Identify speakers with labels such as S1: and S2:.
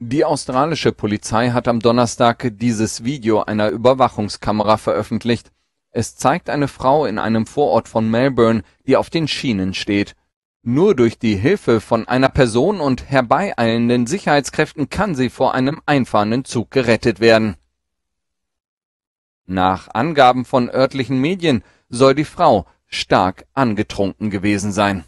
S1: Die australische Polizei hat am Donnerstag dieses Video einer Überwachungskamera veröffentlicht. Es zeigt eine Frau in einem Vorort von Melbourne, die auf den Schienen steht. Nur durch die Hilfe von einer Person und herbeieilenden Sicherheitskräften kann sie vor einem einfahrenden Zug gerettet werden. Nach Angaben von örtlichen Medien soll die Frau stark
S2: angetrunken gewesen sein